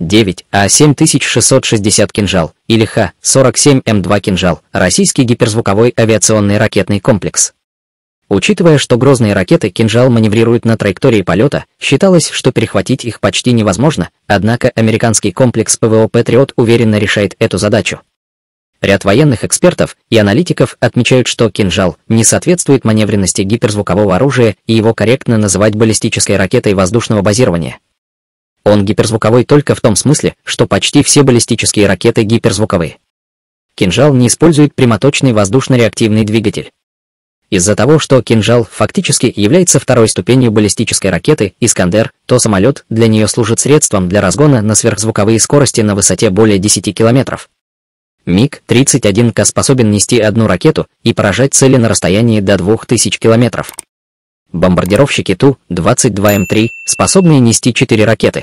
9 А-7660 «Кинжал» или Х-47М2 эм «Кинжал» — российский гиперзвуковой авиационный ракетный комплекс. Учитывая, что грозные ракеты «Кинжал» маневрируют на траектории полета, считалось, что перехватить их почти невозможно, однако американский комплекс ПВО «Патриот» уверенно решает эту задачу. Ряд военных экспертов и аналитиков отмечают, что «Кинжал» не соответствует маневренности гиперзвукового оружия и его корректно называть баллистической ракетой воздушного базирования. Он гиперзвуковой только в том смысле, что почти все баллистические ракеты гиперзвуковые. Кинжал не использует прямоточный воздушно-реактивный двигатель. Из-за того, что кинжал фактически является второй ступенью баллистической ракеты «Искандер», то самолет для нее служит средством для разгона на сверхзвуковые скорости на высоте более 10 километров. МиГ-31К способен нести одну ракету и поражать цели на расстоянии до 2000 километров. Бомбардировщики Ту-22М3 способны нести 4 ракеты,